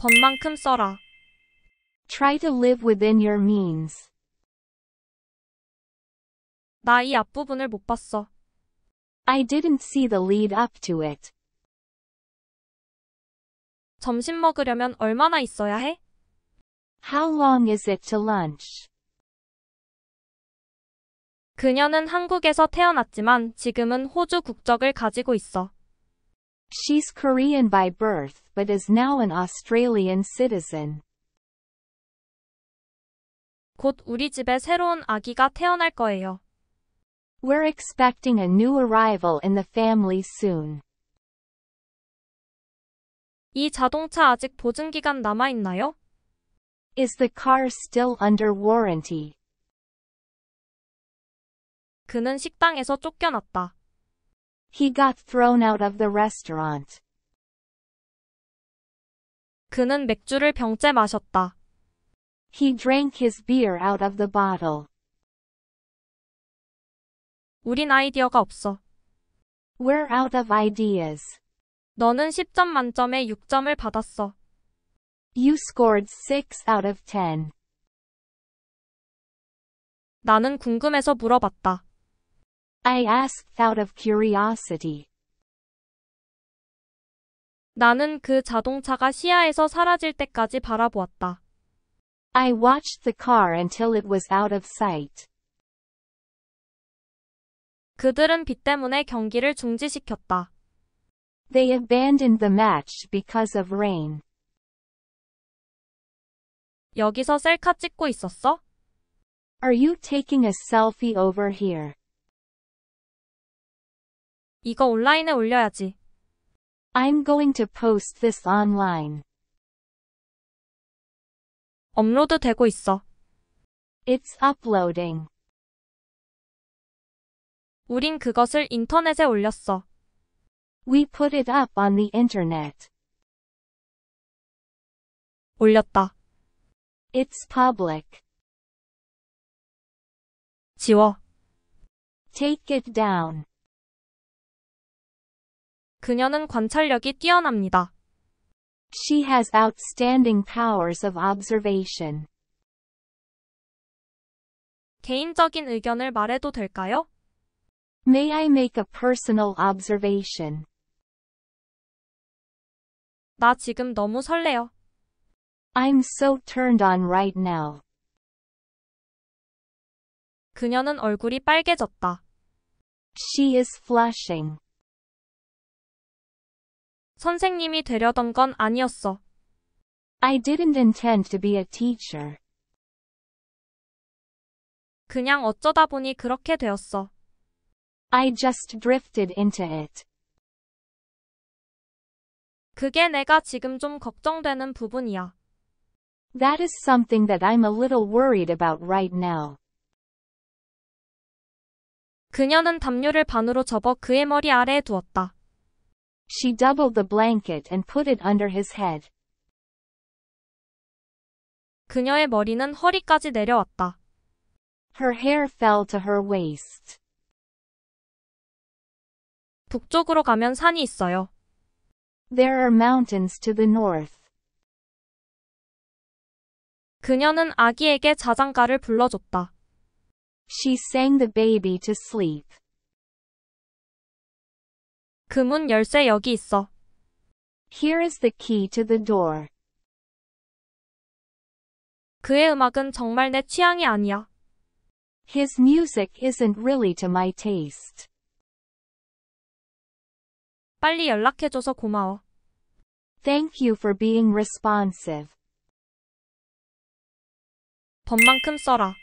번만큼 써라. Try to live within your means. 나이 앞부분을 못 봤어. I didn't see the lead up to it. 점심 먹으려면 얼마나 있어야 해? How long is it to lunch? 그녀는 한국에서 태어났지만 지금은 호주 국적을 가지고 있어. She's Korean by birth but is now an Australian citizen. 곧 우리 집에 새로운 아기가 태어날 거예요. We're expecting a new arrival in the family soon. 이 자동차 아직 보증 기간 남아 있나요? Is the car still under warranty? 그는 식당에서 쫓겨났다. He got thrown out of the restaurant. 그는 맥주를 병째 마셨다. He drank his beer out of the bottle. 우린 아이디어가 없어. We're out of ideas. 너는 10점 만점에 6점을 받았어. You scored 6 out of 10. 나는 궁금해서 물어봤다. I asked out of curiosity. 나는 그 자동차가 시야에서 사라질 때까지 바라보았다. I watched the car until it was out of sight. 그들은 비 때문에 경기를 중지시켰다. They abandoned the match because of rain. 여기서 셀카 찍고 있었어? Are you taking a selfie over here? 이거 온라인에 올려야지. I'm going to post this online. 업로드 되고 있어. It's uploading. 우린 그것을 인터넷에 올렸어. We put it up on the internet. 올렸다. It's public. 지워. Take it down. 그녀는 관찰력이 뛰어납니다. She has outstanding powers of observation. 개인적인 의견을 말해도 될까요? May I make a personal observation? 나 지금 너무 설레요. I'm so turned on right now. 그녀는 얼굴이 빨개졌다. She is flushing. 선생님이 되려던 건 아니었어. I didn't intend to be a teacher. 그냥 어쩌다 보니 그렇게 되었어. I just drifted into it. 그게 내가 지금 좀 걱정되는 부분이야. That is something that I'm a little worried about right now. 그녀는 담요를 반으로 접어 그의 머리 아래에 두었다. She doubled the blanket and put it under his head. 그녀의 머리는 허리까지 내려왔다. Her hair fell to her waist. 북쪽으로 가면 산이 있어요. There are mountains to the north. 그녀는 아기에게 자장가를 불러줬다. She sang the baby to sleep. 그문 열쇠 여기 있어. Here is the key to the door. 그의 음악은 정말 내 취향이 아니야. His music isn't really to my taste. 빨리 연락해줘서 고마워. Thank you for being responsive. 법만큼 써라.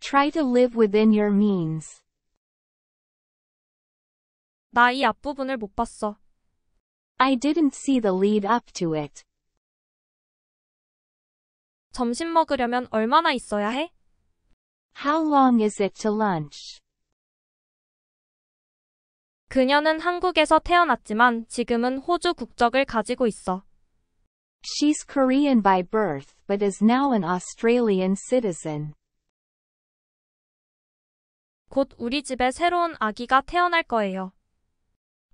Try to live within your means. 나이 앞부분을 못 봤어. I didn't see the lead up to it. 점심 먹으려면 얼마나 있어야 해? How long is it to lunch? 그녀는 한국에서 태어났지만 지금은 호주 국적을 가지고 있어. She's Korean by birth but is now an Australian citizen. 곧 우리 집에 새로운 아기가 태어날 거예요.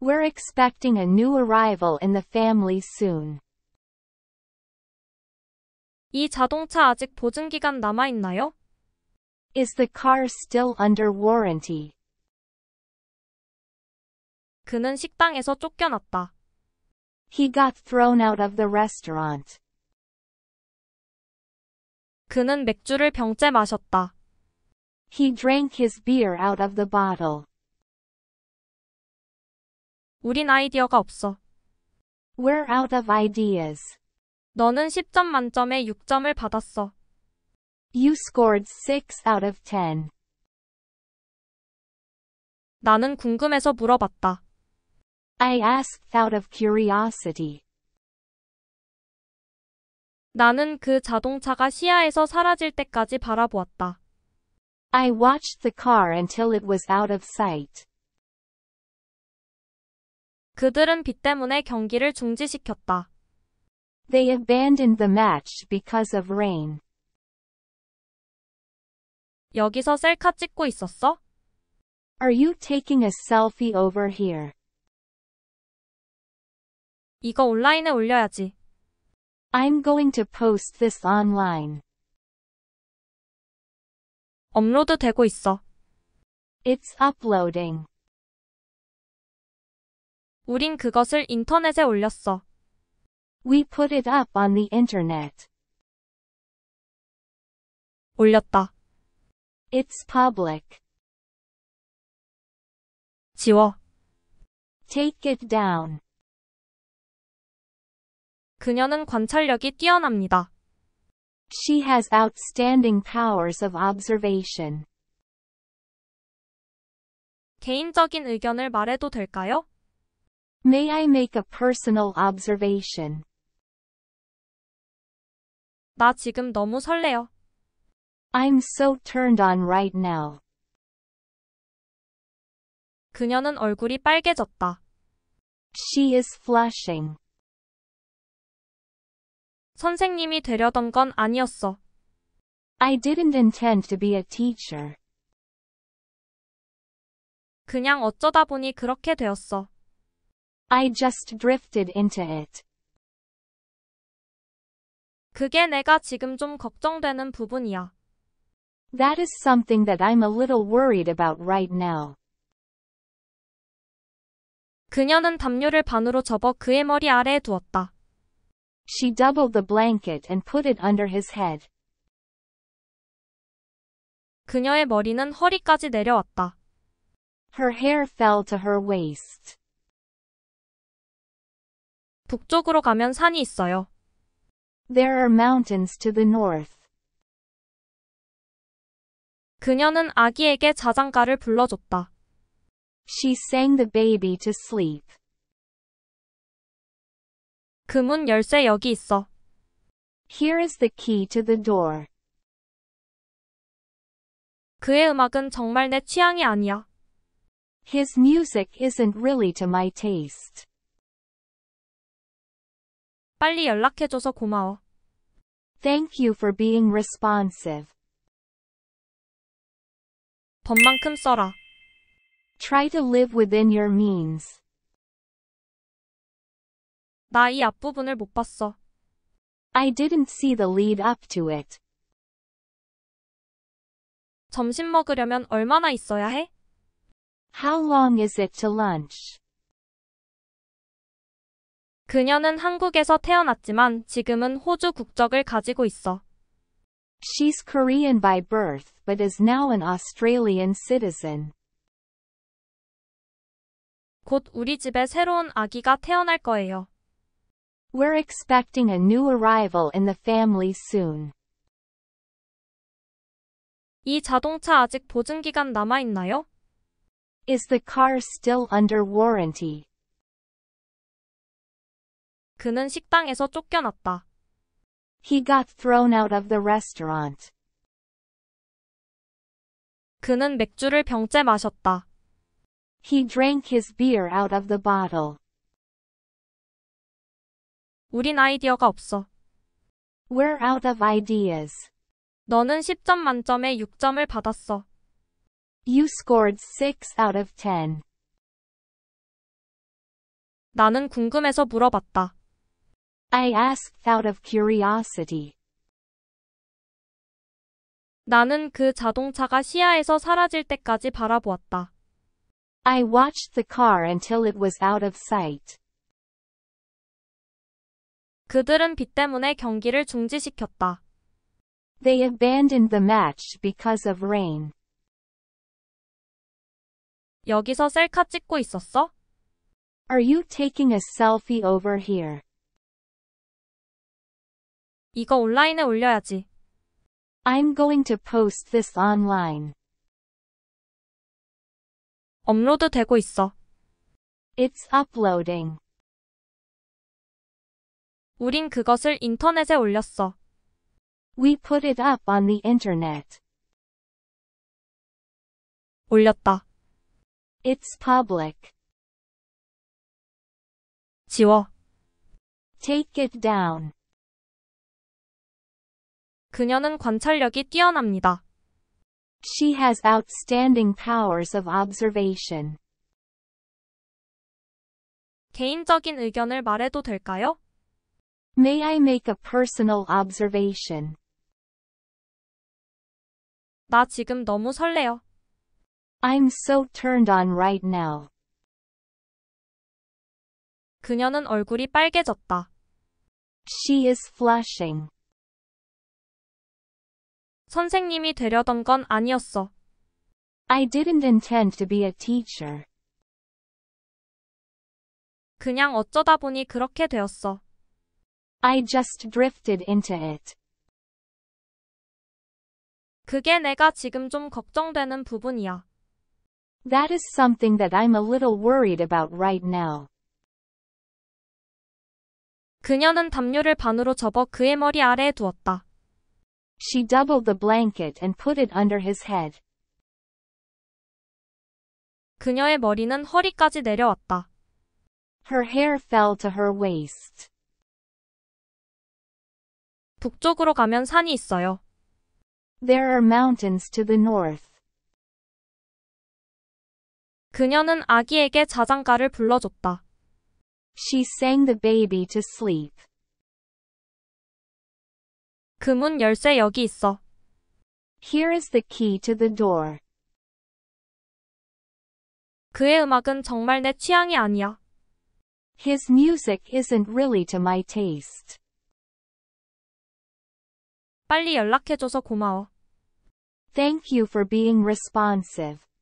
We're expecting a new arrival in the family soon. 이 자동차 아직 보증 기간 남아 있나요? Is the car still under warranty? 그는 식당에서 쫓겨났다. He got thrown out of the restaurant. 그는 맥주를 병째 마셨다. He drank his beer out of the bottle. 우린 아이디어가 없어. We're out of ideas. 너는 10점 만점에 6점을 받았어. You scored 6 out of 10. 나는 궁금해서 물어봤다. I asked out of curiosity. 나는 그 자동차가 시야에서 사라질 때까지 바라보았다. I watched the car until it was out of sight. 그들은 비 때문에 경기를 중지시켰다. They abandoned the match because of rain. 여기서 셀카 찍고 있었어? Are you taking a selfie over here? 이거 온라인에 올려야지. I'm going to post this online. 업로드 되고 있어. It's uploading. 우린 그것을 인터넷에 올렸어. We put it up on the internet. 올렸다. It's public. 지워. Take it down. 그녀는 관찰력이 뛰어납니다. She has outstanding powers of observation. 개인적인 의견을 말해도 될까요? May I make a personal observation? 나 지금 너무 설레요. I'm so turned on right now. 그녀는 얼굴이 빨개졌다. She is flushing. 선생님이 되려던 건 아니었어. I didn't intend to be a teacher. 그냥 어쩌다 보니 그렇게 되었어. I just drifted into it. 그게 내가 지금 좀 걱정되는 부분이야. That is something that I'm a little worried about right now. 그녀는 담요를 반으로 접어 그의 머리 아래에 두었다. She doubled the blanket and put it under his head. 그녀의 머리는 허리까지 내려왔다. Her hair fell to her waist. 북쪽으로 가면 산이 있어요. There are mountains to the north. 그녀는 아기에게 자장가를 불러줬다. She sang the baby to sleep. 그 문 열쇠 여기 있어. Here is the key to the door. 그의 음악은 정말 내 취향이 아니야. His music isn't really to my taste. 빨리 연락해줘서 고마워. Thank you for being responsive. 법만큼 써라. Try to live within your means. 앞부분을 못 봤어. I didn't see the lead up to it. 점심 먹으려면 얼마나 있어야 해? How long is it to lunch? 그녀는 한국에서 태어났지만 지금은 호주 국적을 가지고 있어. She's Korean by birth but is now an Australian citizen. 곧 우리 집에 새로운 아기가 태어날 거예요. We're expecting a new arrival in the family soon. 이 자동차 아직 보증 기간 남아 있나요? Is the car still under warranty? 그는 식당에서 쫓겨났다. He got thrown out of the restaurant. 그는 맥주를 병째 마셨다. He drank his beer out of the bottle. 우린 아이디어가 없어. We're out of ideas. 너는 10점 만점에 6점을 받았어. You scored 6 out of 10. 나는 궁금해서 물어봤다. I asked out of curiosity. 나는 그 자동차가 시야에서 사라질 때까지 바라보았다. I watched the car until it was out of sight. 그들은 비 때문에 경기를 중지시켰다. They abandoned the match because of rain. 여기서 셀카 찍고 있었어? Are you taking a selfie over here? 이거 온라인에 올려야지. I'm going to post this online. 업로드 되고 있어. It's uploading. 우린 그것을 인터넷에 올렸어. We put it up on the internet. 올렸다. It's public. 지워. Take it down. 그녀는 관찰력이 뛰어납니다. She has outstanding powers of observation. 개인적인 의견을 말해도 될까요? May I make a personal observation? 나 지금 너무 설레요. I'm so turned on right now. 그녀는 얼굴이 빨개졌다. She is flushing. 선생님이 되려던 건 아니었어. I didn't intend to be a teacher. 그냥 어쩌다 보니 그렇게 되었어. I just drifted into it. 그게 내가 지금 좀 걱정되는 부분이야. That is something that I'm a little worried about right now. 그녀는 담요를 반으로 접어 그의 머리 아래에 두었다. She doubled the blanket and put it under his head. 그녀의 머리는 허리까지 내려왔다. Her hair fell to her waist. 북쪽으로 가면 산이 있어요. There are mountains to the north. 그녀는 아기에게 자장가를 불러줬다. She sang the baby to sleep. 그문 열쇠 여기 있어. Here is the key to the door. 그의 음악은 정말 내 취향이 아니야. His music isn't really to my taste. 빨리 연락해줘서 고마워. Thank you for being responsive.